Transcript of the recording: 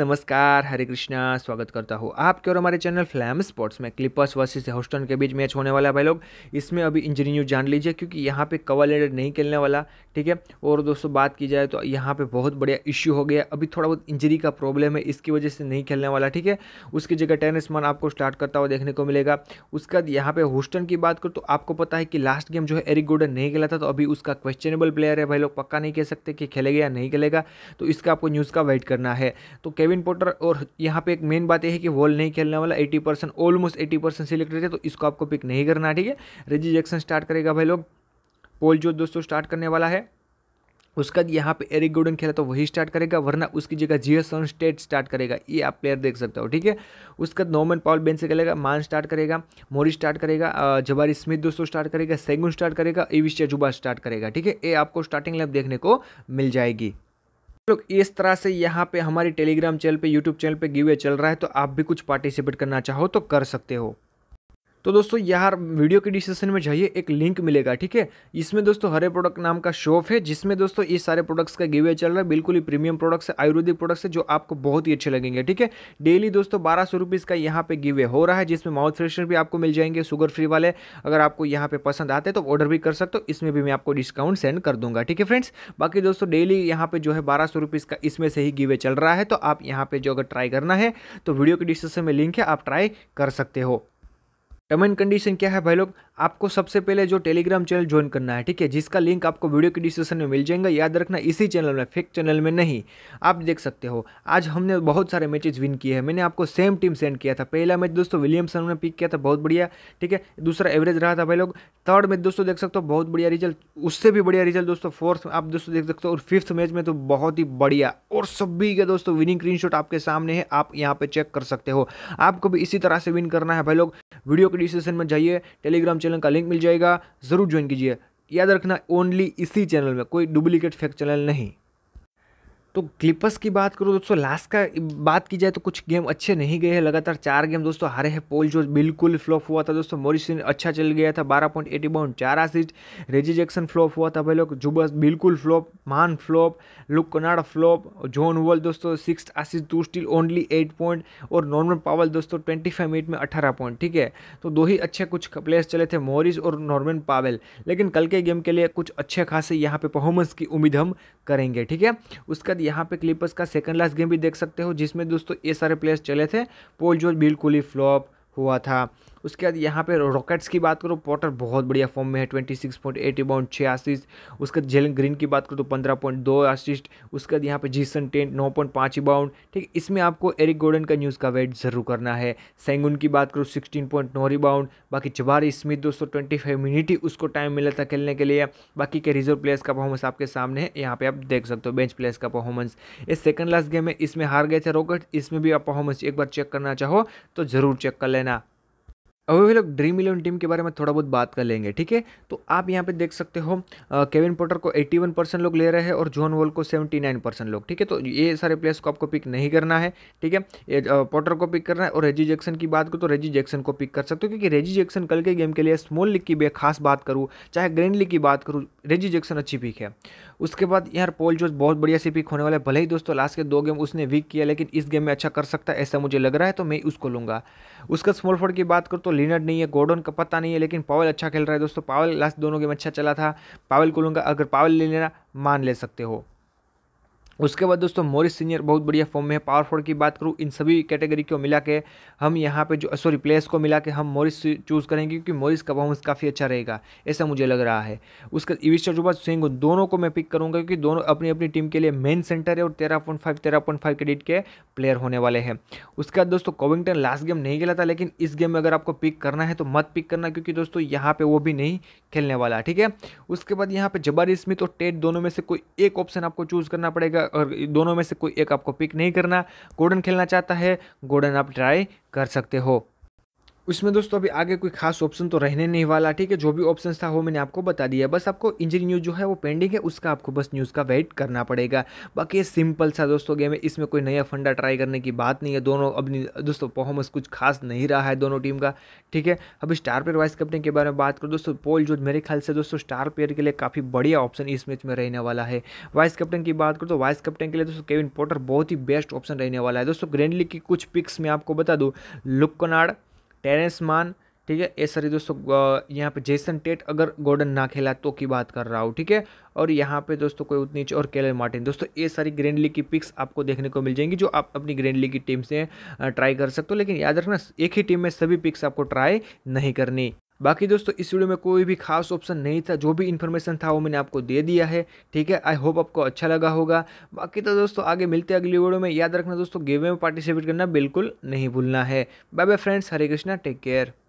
नमस्कार हरे कृष्णा स्वागत करता हूँ आपके और हमारे चैनल फ्लैम स्पोर्ट्स में क्लिपर्स वर्सेस हॉस्टन के बीच मैच होने वाला है भाई लोग इसमें अभी इंजरी न्यूज जान लीजिए क्योंकि यहाँ पे कवर लेडर नहीं खेलने वाला ठीक है और दोस्तों बात की जाए तो यहाँ पे बहुत बढ़िया इश्यू हो गया अभी थोड़ा बहुत इंजरी का प्रॉब्लम है इसकी वजह से नहीं खेलने वाला ठीक है उसकी जगह टेनिस टेनिसमैन आपको स्टार्ट करता हुआ देखने को मिलेगा उसके बाद यहाँ पे होस्टन की बात करूँ तो आपको पता है कि लास्ट गेम जो है एरिक गोडन नहीं खेला था तो अभी उसका क्वेश्चनेबल प्लेयर है भाई लोग पक्का नहीं कह सकते कि खेलेगा या नहीं खेलेगा तो इसका आपको न्यूज़ का वेट करना है तो केविन पोटर और यहाँ पे एक मेन बात यह है कि वॉल नहीं खेलने वाला एटी ऑलमोस्ट एटी सिलेक्टेड है तो इसको आपको पिक नहीं करना ठीक है रेजी जैक्सन स्टार्ट करेगा भाई लोग पोल जो दोस्तों स्टार्ट करने वाला है उसका यहाँ पे एरिक गोडन खेला तो वही स्टार्ट करेगा वरना उसकी जगह जियो सन स्टेट स्टार्ट करेगा ये आप प्लेयर देख सकते हो ठीक है उसका नोमन पॉल बेन से खेलेगा मान स्टार्ट करेगा मोरी स्टार्ट करेगा जबारी स्मिथ दोस्तों स्टार्ट करेगा सेगुन स्टार्ट करेगा एविश जुबा स्टार्ट करेगा ठीक है ये आपको स्टार्टिंग लाइफ देखने को मिल जाएगी लोग इस तरह से यहाँ पे हमारे टेलीग्राम चैनल पे यूट्यूब चैनल पे गिवे चल रहा है तो आप भी कुछ पार्टिसिपेट करना चाहो तो कर सकते हो तो दोस्तों यार वीडियो के डिस्क्रिप्शन में जाइए एक लिंक मिलेगा ठीक है इसमें दोस्तों हरे प्रोडक्ट नाम का शॉप है जिसमें दोस्तों ये सारे प्रोडक्ट्स का गिवे चल रहा है बिल्कुल ही प्रीमियम प्रोडक्ट्स है आयुर्वेदिक प्रोडक्ट्स है जो आपको बहुत ही अच्छे लगेंगे ठीक है डेली दोस्तों बारह सौ रुपीज़ का यहाँ पे गिवे हो रहा है जिसमें माउथ फ्रेशनर भी आपको मिल जाएंगे शुगर फ्री वाले अगर आपको यहाँ पे पसंद आते हैं तो ऑर्डर भी कर सकते हो इसमें भी मैं आपको डिस्काउंट सेंड कर दूंगा ठीक है फ्रेंड्स बाकी दोस्तों डेली यहाँ पे जो है बारह सौ का इसमें से ही गिवे चल रहा है तो आप यहाँ पे जो अगर ट्राई करना है तो वीडियो के डिस्क्रिप्शन में लिंक है आप ट्राई कर सकते हो टर्म एंड कंडीशन क्या है भाई लोग आपको सबसे पहले जो टेलीग्राम चैनल ज्वाइन करना है ठीक है जिसका लिंक आपको वीडियो के डिस्क्रिप्शन में मिल जाएगा याद रखना इसी चैनल में फेक चैनल में नहीं आप देख सकते हो आज हमने बहुत सारे मैचेस विन किए हैं मैंने आपको सेम टीम सेंड किया था पहला मैच दोस्तों विलियमसन ने पिक किया था बहुत बढ़िया ठीक है दूसरा एवरेज रहा था भाई लोग थर्ड मैच दोस्तों देख सकते हो बहुत बढ़िया रिजल्ट उससे भी बढ़िया रिजल्ट दोस्तों फोर्थ आप दोस्तों देख सकते हो और फिफ्थ मैच में तो बहुत ही बढ़िया और सभी के दोस्तों विनिंग स्क्रीन आपके सामने है आप यहाँ पे चेक कर सकते हो आपको भी इसी तरह से विन करना है भाई लोग वीडियो स्टडी सेशन में जाइए टेलीग्राम चैनल का लिंक मिल जाएगा ज़रूर ज्वाइन कीजिए याद रखना ओनली इसी चैनल में कोई डुप्लीकेट फेक चैनल नहीं तो क्लिपर्स की बात करूँ दोस्तों लास्ट का बात की जाए तो कुछ गेम अच्छे नहीं गए हैं लगातार चार गेम दोस्तों हारे हैं पोल जो बिल्कुल फ्लॉप हुआ था दोस्तों मॉरिसन अच्छा चल गया था बारह पॉइंट एटी बाउंड चार आसिस्ट रेजी जैक्सन फ्लॉप हुआ था भाई लोग जुबस बिल्कुल flop Mann flop Luke Kennard flop John Wall दोस्तों six assist too still only eight point और नॉर्मल पावल दोस्तों ट्वेंटी फाइव मिनट में अठारह पॉइंट ठीक है तो दो ही अच्छे कुछ प्लेयर्स चले थे मोरिस और नॉर्मन पावल लेकिन कल के गेम के लिए कुछ अच्छे खासे यहाँ पे परफॉर्मेंस की उम्मीद हम करेंगे ठीक है उसका बाद यहाँ पे क्लिपर्स का सेकंड लास्ट गेम भी देख सकते हो जिसमें दोस्तों ये सारे प्लेयर्स चले थे पोल जॉर्ज बिल्कुल ही फ्लॉप हुआ था उसके बाद यहाँ पे रॉकेट्स की बात करो पॉटर बहुत बढ़िया फॉर्म में है ट्वेंटी सिक्स पॉइंट एट अबाउंड छः असिस्ट उसके बाद जेलन ग्रीन की बात करो तो पंद्रह पॉइंट दो आशीष उसके बाद यहाँ पे जीसन टेंट नौ पॉइंट पाँच अबाउंड ठीक इसमें आपको एरिक गोल्डन का न्यूज़ का वेट ज़रूर करना है सेंगुन की बात करो सिक्सटीन पॉइंट नौ रिबाउंड बाकी जबारी स्मिथ दो सौ ट्वेंटी फाइव मिनट ही उसको टाइम मिला था खेलने के लिए बाकी के रिजर्व प्लेयर्स का परफॉर्मेंस आपके सामने है यहाँ पे आप देख सकते हो बेंच प्लेयर्स का परफॉर्मेंस ये सेकंड लास्ट गेम है इसमें हार गए थे रॉकेट इसमें भी आप परफॉर्मेंस एक बार चेक करना चाहो तो ज़रूर चेक कर लेना अभी लोग ड्रीम इलेवन टीम के बारे में थोड़ा बहुत बात कर लेंगे ठीक है तो आप यहाँ पे देख सकते हो केविन पोटर को 81 परसेंट लोग ले रहे हैं और जॉन वॉल को 79 परसेंट लोग ठीक है तो ये सारे प्लेयर्स को आपको पिक नहीं करना है ठीक है पोटर को पिक करना है और रेजी जैक्सन की बात करूँ तो रेजी जैक्सन को पिक कर सकते हो क्योंकि रेजी जैक्सन कल के गेम के लिए स्मॉल लीग की भी खास बात करूँ चाहे ग्रेन लीग की बात करूँ रेजी जैक्सन अच्छी पिक है उसके बाद यार पोल जो बहुत बढ़िया सी पिक होने वाला है भले ही दोस्तों लास्ट के दो गेम उसने वीक किया लेकिन इस गेम में अच्छा कर सकता है ऐसा मुझे लग रहा है तो मैं उसको लूँगा उसका स्मॉल फोर्ड की बात करूँ तो लिनर्ड नहीं है गोडन का पता नहीं है लेकिन पावल अच्छा खेल रहा है दोस्तों पावल लास्ट दोनों गेम अच्छा चला था पावल को लूँगा अगर पावल ले लेना मान ले सकते हो उसके बाद दोस्तों मोरिस सीनियर बहुत बढ़िया फॉर्म में है पावर फोर्ड की बात करूँ इन सभी कैटेगरी को मिला के हम यहाँ पे जो सॉरी प्लेयर्स को मिला के हम मोरिस चूज़ करेंगे क्योंकि मोरिस का परफॉर्मेंस काफ़ी अच्छा रहेगा ऐसा मुझे लग रहा है उसके ईविश चौबा सिंह दोनों को मैं पिक करूँगा क्योंकि दोनों अपनी अपनी टीम के लिए मेन सेंटर है और तेरह पॉइंट फाइव तेरह पॉइंट फाइव क्रेडिट के प्लेयर होने वाले हैं उसके बाद दोस्तों कोविंगटन लास्ट गेम नहीं खेला था लेकिन इस गेम में अगर आपको पिक करना है तो मत पिक करना क्योंकि दोस्तों यहाँ पर वो भी नहीं खेलने वाला ठीक है उसके बाद यहाँ पर जबारी स्मिथ और टेट दोनों में से कोई एक ऑप्शन आपको चूज़ करना पड़ेगा और दोनों में से कोई एक आपको पिक नहीं करना गोल्डन खेलना चाहता है गोल्डन आप ट्राई कर सकते हो उसमें दोस्तों अभी आगे कोई खास ऑप्शन तो रहने नहीं वाला ठीक है जो भी ऑप्शन था वो मैंने आपको बता दिया बस आपको इंजरी न्यूज़ जो है वो पेंडिंग है उसका आपको बस न्यूज़ का वेट करना पड़ेगा बाकी ये सिंपल सा दोस्तों गेम है इसमें कोई नया फंडा ट्राई करने की बात नहीं है दोनों अपनी दोस्तों परफॉर्मेंस कुछ खास नहीं रहा है दोनों टीम का ठीक है अब स्टार प्लेयर वाइस कैप्टन के बारे में बात करूँ दोस्तों पोल जो मेरे ख्याल से दोस्तों स्टार प्लेयर के लिए काफ़ी बढ़िया ऑप्शन इस मैच में रहने वाला है वाइस कैप्टन की बात करूँ तो वाइस कैप्टन के लिए दोस्तों केविन पोटर बहुत ही बेस्ट ऑप्शन रहने वाला है दोस्तों ग्रैंड लीग की कुछ पिक्स मैं आपको बता दूँ लुक कनाड टेरेंस मान ठीक है ये सारी दोस्तों यहाँ पे जेसन टेट अगर गोल्डन ना खेला तो की बात कर रहा हूँ ठीक है और यहाँ पे दोस्तों कोई उतनी और केलर मार्टिन दोस्तों ये सारी ग्रैंड लीग की पिक्स आपको देखने को मिल जाएंगी जो आप अपनी ग्रैंड लीग की टीम से ट्राई कर सकते हो लेकिन याद रखना एक ही टीम में सभी पिक्स आपको ट्राई नहीं करनी बाकी दोस्तों इस वीडियो में कोई भी खास ऑप्शन नहीं था जो भी इन्फॉर्मेशन था वो मैंने आपको दे दिया है ठीक है आई होप आपको अच्छा लगा होगा बाकी तो दोस्तों आगे मिलते हैं अगली वीडियो में याद रखना दोस्तों गेम में पार्टिसिपेट करना बिल्कुल नहीं भूलना है bye bye friends Hare Krishna take care